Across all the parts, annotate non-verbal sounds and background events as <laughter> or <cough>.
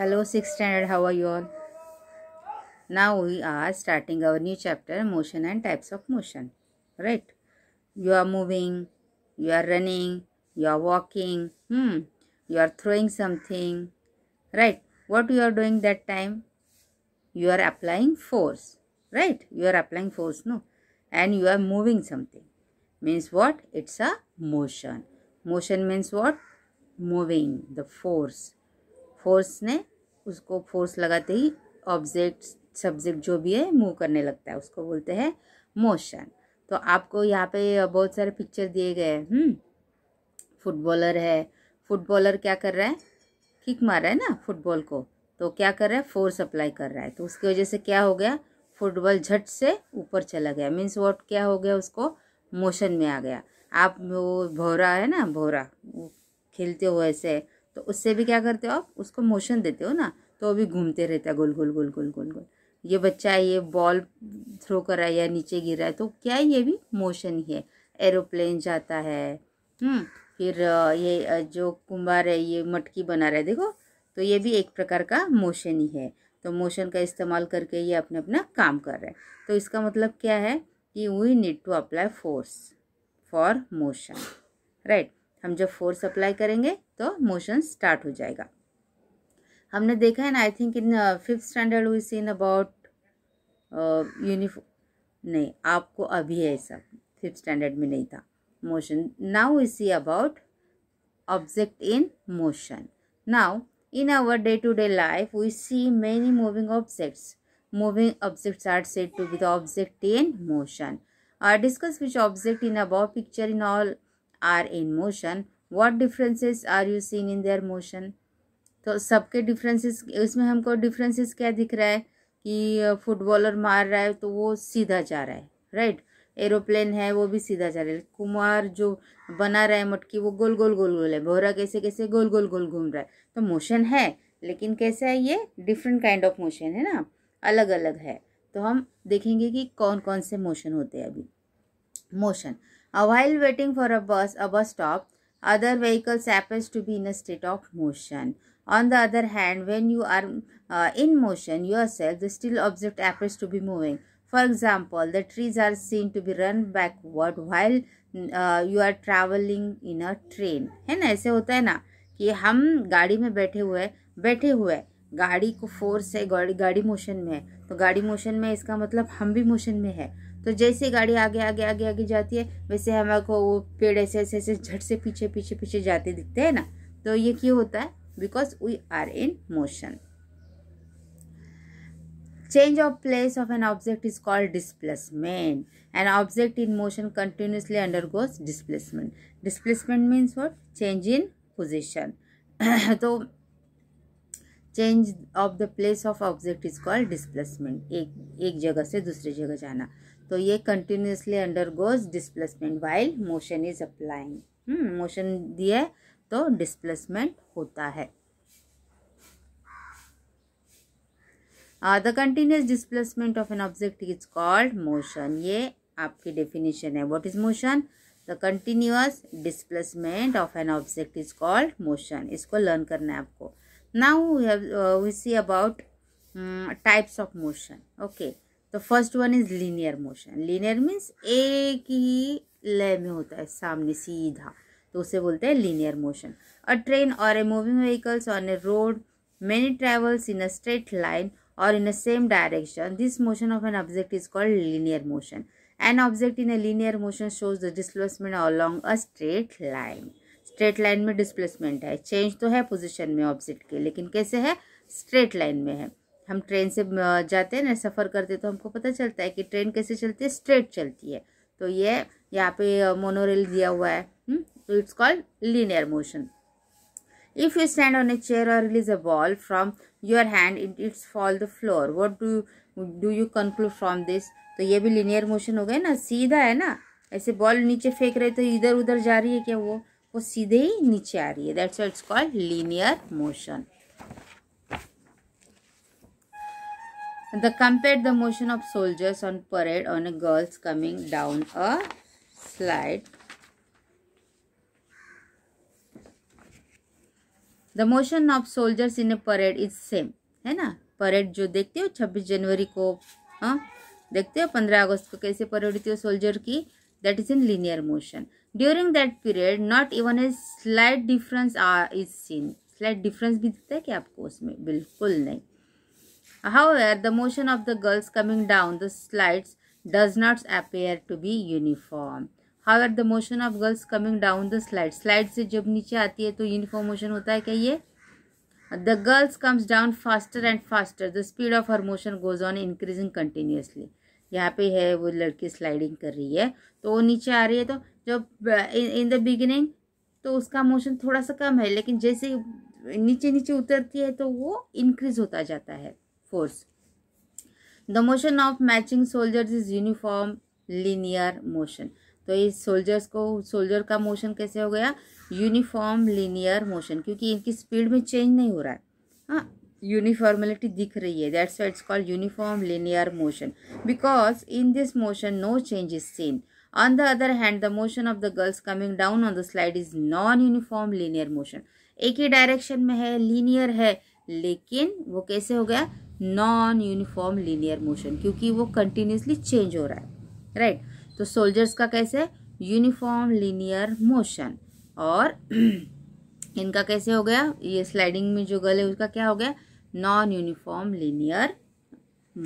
Hello, 6th standard. How are you all? Now we are starting our new chapter motion and types of motion. Right? You are moving, you are running, you are walking, hmm, you are throwing something. Right? What you are doing that time? You are applying force. Right? You are applying force, no? And you are moving something. Means what? It's a motion. Motion means what? Moving, the force force ने उसको force लगाते ही object subject जो भी है move करने लगता है उसको बोलते हैं मोशन तो आपको यहाँ पे बहुत सारे पिक्चर दिए गए हैं फुटबॉलर हम्म, है फुटबॉलर क्या कर रहा है किक मार रहा है ना फुटबॉल को तो क्या कर रहा है फोर्स अप्लाई कर रहा है तो उसकी वजह से क्या हो गया फुटबॉल झट से ऊपर चला गया मीन्स वॉट क्या हो गया उसको मोशन में आ गया आप वो भौरा है ना भोरा खेलते हो ऐसे तो उससे भी क्या करते हो आप उसको मोशन देते हो ना तो वो भी घूमते रहता है गोल गोल गोल गोल गोल गोल ये बच्चा है ये बॉल थ्रो कर रहा है या नीचे गिर रहा है तो क्या ये भी मोशन ही है एरोप्लेन जाता है हम्म, फिर ये जो कुंभार है ये मटकी बना रहा है देखो तो ये भी एक प्रकार का मोशन ही है तो मोशन का इस्तेमाल करके ये अपने अपना काम कर रहा है तो इसका मतलब क्या है कि we need to apply force for motion right हम जब फोर्स अप्लाई करेंगे तो मोशन स्टार्ट हो जाएगा हमने देखा है ना I think in fifth standard we seen about uniform नहीं आपको अभी है सब फिफ्थ स्टैंडर्ड में नहीं था motion now we see about object in motion now in our day to day life we see many moving objects moving objects are said to be the object in motion are discuss which object in about picture in all are in motion what differences are you seen in their motion तो सबके differences इसमें हमको differences क्या दिख रहा है कि footballer मार रहा है तो वो सीधा जा रहा है राइट एरोप्लेन है वो भी सीधा जा रहा है कुमार जो बना रहा है मटकी वो गोल गोल गोल गोल है भोरा कैसे कैसे गोल गोल गोल घूम रहा है तो मोशन है लेकिन कैसा है ये डिफरेंट काइंड ऑफ मोशन है ना अलग अलग है तो हम देखेंगे कि कौन कौन से मोशन होते हैं अभी motion Uh, while waiting for a bus, a bus stop, other vehicles happens to be in a state of motion. On the other hand, when you are uh, in motion yourself, the still object appears to be moving. For example, the trees are seen to be run backward while uh, you are traveling in a train. है ना ऐसे होता है ना कि हम गाड़ी में बैठे हुए बैठे हुए गाड़ी को फोर्स है गाड़ी गाड़ी मोशन में है तो गाड़ी मोशन में इसका मतलब हम भी मोशन में है तो जैसे गाड़ी आगे आगे आगे आगे जाती है वैसे हमारे को वो पेड़ ऐसे ऐसे ऐसे झट से पीछे पीछे पीछे जाते दिखते हैं ना तो ये क्यों होता है because we are in motion change of place of an object is called displacement an object in motion continuously undergoes displacement displacement means what change in position तो change of the place of object is called displacement एक एक जगह से दूसरी जगह जाना तो ये continuously undergoes displacement while motion is applying motion दिए तो डिसप्लेसमेंट होता है the continuous displacement of an object is called motion ये आपकी डेफिनेशन है what is motion the continuous displacement of an object is called motion इसको learn करना है आपको now we see about types of motion okay तो first one is linear motion linear means एक ही लय में होता है सामने सीधा तो उसे बोलते हैं लीनियर मोशन अ ट्रेन और a moving vehicles on a road many travels in a straight line और in a same direction this motion of an object is called linear motion an object in a linear motion shows the displacement along a straight line straight line में displacement है change तो है position में object के लेकिन कैसे है straight line में है हम ट्रेन से जाते हैं ना सफ़र करते तो हमको पता चलता है कि ट्रेन कैसे चलती है स्ट्रेट चलती है तो ये यहाँ पे मोनोरेल दिया हुआ है हम्म, तो it's called linear motion if you stand on a chair और release a ball from your hand it it's fall the floor what do do you conclude from this तो ये भी लीनियर मोशन हो गए ना सीधा है ना ऐसे बॉल नीचे फेंक रहे तो इधर उधर जा रही है क्या वो वो सीधे ही नीचे आ रही है that's it's called linear motion the compare the motion of soldiers on parade on a girls coming down a slide the motion of soldiers in a parade is same है ना परेड जो देखते हो छब्बीस जनवरी को हाँ देखते हो पंद्रह अगस्त को कैसे परेड होती हो सोल्जर की that is in linear motion during that period not even a slight difference is seen slight difference भी दिखता है कि आपको उसमें बिल्कुल नहीं However, the motion of the girls coming down the slides does not appear to be uniform. However, the motion of girls coming down the slide. Slide से जब नीचे आती है तो uniform motion होता है क्या ये The girls comes down faster and faster. The speed of her motion goes on increasing continuously. यहाँ पे है वो लड़की स्लाइडिंग कर रही है तो वो नीचे आ रही है तो जब इन द बिगिनिंग तो उसका मोशन थोड़ा सा कम है लेकिन जैसे नीचे नीचे उतरती है तो वो इंक्रीज होता जाता है force. The motion of matching soldiers is uniform linear motion. तो इस सोल्जर्स को सोल्जर का मोशन कैसे हो गया यूनिफॉर्म लीनियर मोशन क्योंकि इनकी स्पीड में चेंज नहीं हो रहा है हाँ यूनिफॉर्मेलिटी दिख रही है that's why it's called uniform linear motion because in this motion no change is seen on the other hand the motion of the girls coming down on the slide is non uniform linear motion एक ही direction में है linear है लेकिन वो कैसे हो गया नॉन यूनिफॉर्म लीनियर मोशन क्योंकि वो कंटिन्यूसली चेंज हो रहा है राइट right? तो सोल्जर्स का कैसे यूनिफॉर्म लीनियर मोशन और <clears throat> इनका कैसे हो गया ये स्लाइडिंग में जो गले उसका क्या हो गया non uniform linear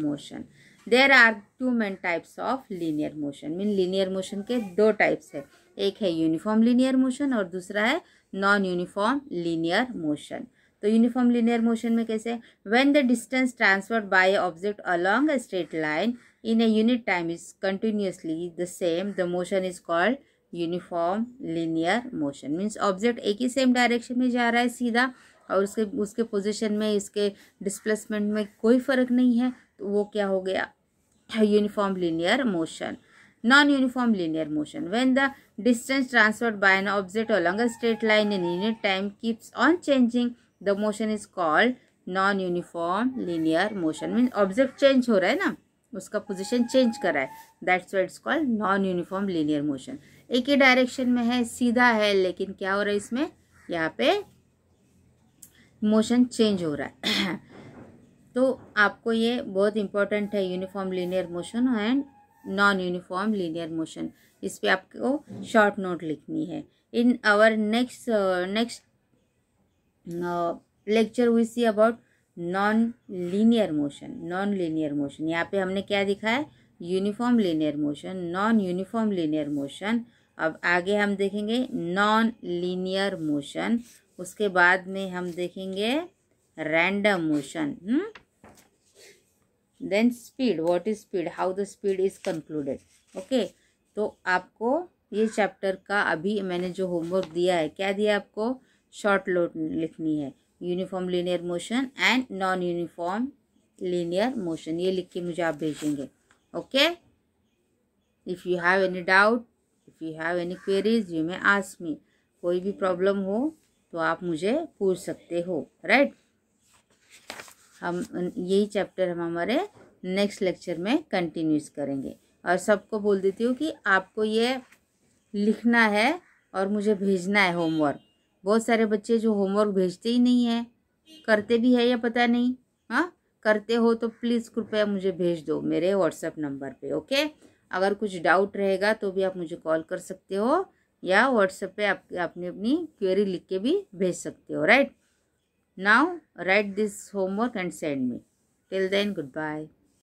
motion there are two main types of linear motion mean linear motion के दो टाइप्स है एक है यूनिफॉर्म लीनियर मोशन और दूसरा है नॉन यूनिफॉर्म लीनियर मोशन तो यूनिफॉर्म लिनियर मोशन में कैसे when the distance transferred by object along a straight line in a unit time is continuously the same the motion is called uniform linear motion means object एक ही same direction में जा रहा है सीधा और उसके उसके पोजिशन में इसके डिस्प्लेसमेंट में कोई फ़र्क नहीं है तो वो क्या हो गया uniform linear motion non uniform linear motion when the distance transferred by an object along a straight line in unit time keeps on changing the motion is called non uniform linear motion mean object change हो रहा है ना उसका position change कर रहा है that's why it's called non uniform linear motion एक ही डायरेक्शन में है सीधा है लेकिन क्या हो रहा है इसमें यहाँ पे मोशन चेंज हो रहा है <clears throat> तो आपको ये बहुत इंपॉर्टेंट है uniform linear motion and non uniform linear motion इस पर आपको शॉर्ट नोट लिखनी है in our next next lecture we see about non linear motion non linear motion यहाँ पे हमने क्या दिखा है uniform linear motion non uniform linear motion अब आगे हम देखेंगे नॉन लीनियर मोशन उसके बाद में हम देखेंगे random motion then speed what is speed how the speed is concluded okay तो आपको ये चैप्टर का अभी मैंने जो होमवर्क दिया है क्या दिया आपको शॉर्ट लोड लिखनी है uniform linear motion and non uniform linear motion ये लिख के मुझे आप भेजेंगे okay if you have any doubt if you have any queries you may ask me कोई भी प्रॉब्लम हो तो आप मुझे पूछ सकते हो राइट हम यही चैप्टर हम हमारे नेक्स्ट लेक्चर में कंटिन्यूस करेंगे और सबको बोल देती हूँ कि आपको ये लिखना है और मुझे भेजना है होमवर्क बहुत सारे बच्चे जो होमवर्क भेजते ही नहीं है करते भी है या पता नहीं हाँ करते हो तो प्लीज़ कृपया मुझे भेज दो मेरे व्हाट्सएप नंबर पे ओके अगर कुछ डाउट रहेगा तो भी आप मुझे कॉल कर सकते हो या व्हाट्सएप पे आप अपनी अपनी क्वेरी लिख के भी भेज सकते हो right now write this homework and send me till then good bye